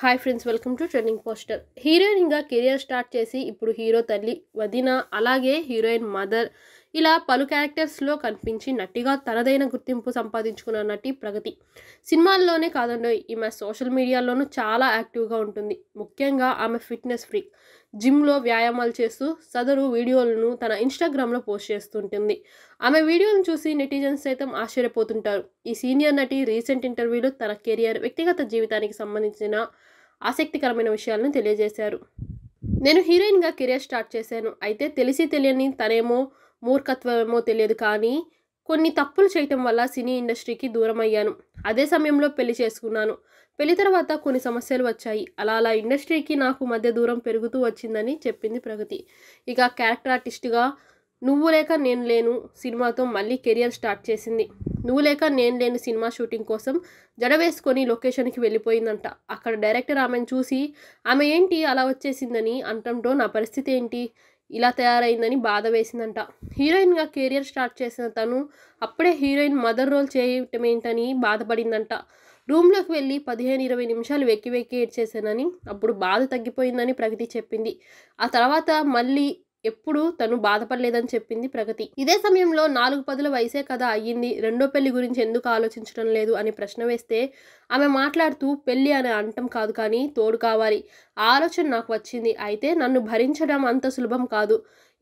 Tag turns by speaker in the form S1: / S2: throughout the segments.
S1: hi friends welcome to trending poster హీరోయిన్గా career start చేసి ఇప్పుడు హీరో తల్లి వదిన అలాగే హీరోయిన్ మదర్ ఇలా పలు క్యారెక్టర్స్లో కనిపించి నటిగా తనదైన గుర్తింపు సంపాదించుకున్న నటి ప్రగతి సినిమాల్లోనే కాదండి ఈమె సోషల్ మీడియాలోనూ చాలా యాక్టివ్గా ఉంటుంది ముఖ్యంగా ఆమె ఫిట్నెస్ ఫ్రీక్ జిమ్లో వ్యాయామాలు చేస్తూ సదరు వీడియోలను తన ఇన్స్టాగ్రామ్లో పోస్ట్ చేస్తుంటుంది ఆమె వీడియోలను చూసి నెటిజన్స్ సైతం ఆశ్చర్యపోతుంటారు ఈ సీనియర్ నటి రీసెంట్ ఇంటర్వ్యూలో తన కెరియర్ వ్యక్తిగత జీవితానికి సంబంధించిన ఆసక్తికరమైన విషయాలను తెలియజేశారు నేను హీరోయిన్గా కెరియర్ స్టార్ట్ చేశాను అయితే తెలిసి తెలియని తనేమో మూర్ఖత్వమో తెలియదు కానీ కొన్ని తప్పులు చేయటం వల్ల సినీ ఇండస్ట్రీకి దూరం అయ్యాను అదే సమయంలో పెళ్లి చేసుకున్నాను పెళ్లి తర్వాత కొన్ని సమస్యలు వచ్చాయి అలా అలా ఇండస్ట్రీకి నాకు మధ్య దూరం పెరుగుతూ వచ్చిందని చెప్పింది ప్రగతి ఇక క్యారెక్టర్ ఆర్టిస్ట్గా నువ్వు లేక నేను లేను సినిమాతో మళ్ళీ కెరియర్ స్టార్ట్ చేసింది నువ్వు లేక నేను లేని సినిమా షూటింగ్ కోసం జడ వేసుకొని లొకేషన్కి వెళ్ళిపోయిందంట అక్కడ డైరెక్టర్ ఆమెను చూసి ఆమె ఏంటి అలా వచ్చేసిందని అంటంతో నా పరిస్థితి ఏంటి ఇలా తయారైందని బాధ వేసిందంట హీరోయిన్గా కెరియర్ స్టార్ట్ చేసిన తను అప్పుడే హీరోయిన్ మదర్ రోల్ చేయటం ఏంటని బాధపడిందంట రూమ్లోకి వెళ్ళి పదిహేను ఇరవై నిమిషాలు వెక్కి వెక్కి ఏడ్చేశానని అప్పుడు బాధ తగ్గిపోయిందని ప్రగతి చెప్పింది ఆ తర్వాత మళ్ళీ ఎప్పుడు తను బాధపడలేదని చెప్పింది ప్రగతి ఇదే సమయంలో నాలుగు పదుల వయసే కదా అయ్యింది రెండో పెళ్లి గురించి ఎందుకు ఆలోచించడం లేదు అని ప్రశ్న వేస్తే ఆమె మాట్లాడుతూ పెళ్లి అని అంటం కాదు కానీ తోడు కావాలి ఆలోచన నాకు వచ్చింది అయితే నన్ను భరించడం అంత సులభం కాదు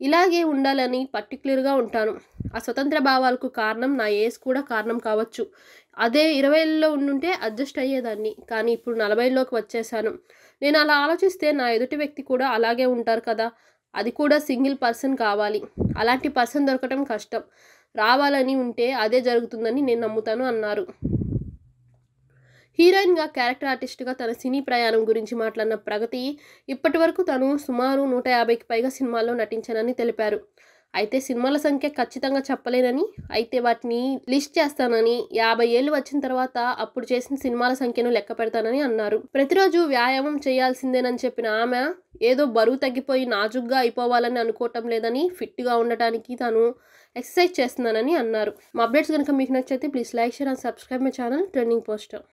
S1: ఇలాగే ఉండాలని పర్టికులర్గా ఉంటాను ఆ స్వతంత్ర భావాలకు కారణం నా ఏజ్ కూడా కారణం కావచ్చు అదే ఇరవైలో ఉండుంటే అడ్జస్ట్ అయ్యేదాన్ని కానీ ఇప్పుడు నలభైలోకి వచ్చేసాను నేను అలా ఆలోచిస్తే నా ఎదుటి వ్యక్తి కూడా అలాగే ఉంటారు కదా అది కూడా సింగిల్ పర్సన్ కావాలి అలాంటి పర్సన్ దొరకటం కష్టం రావాలని ఉంటే అదే జరుగుతుందని నేను నమ్ముతాను అన్నారు హీరోయిన్గా క్యారెక్టర్ ఆర్టిస్ట్గా తన సినీ ప్రయాణం గురించి మాట్లాడిన ప్రగతి ఇప్పటి వరకు తను సుమారు నూట యాభైకి పైగా సినిమాల్లో నటించానని తెలిపారు అయితే సినిమాల సంఖ్య ఖచ్చితంగా చెప్పలేనని అయితే వాటిని లిస్ట్ చేస్తానని యాభై ఏళ్ళు వచ్చిన తర్వాత అప్పుడు చేసిన సినిమాల సంఖ్యను లెక్క పెడతానని అన్నారు ప్రతిరోజు వ్యాయామం చేయాల్సిందేనని చెప్పిన ఆమె ఏదో బరువు తగ్గిపోయి నాజుగ్గా అయిపోవాలని అనుకోవటం లేదని ఫిట్గా ఉండటానికి తను ఎక్సర్సైజ్ చేస్తున్నానని అన్నారు మా అప్డేట్స్ కనుక మీకు నచ్చితే please like share and subscribe my channel trending poster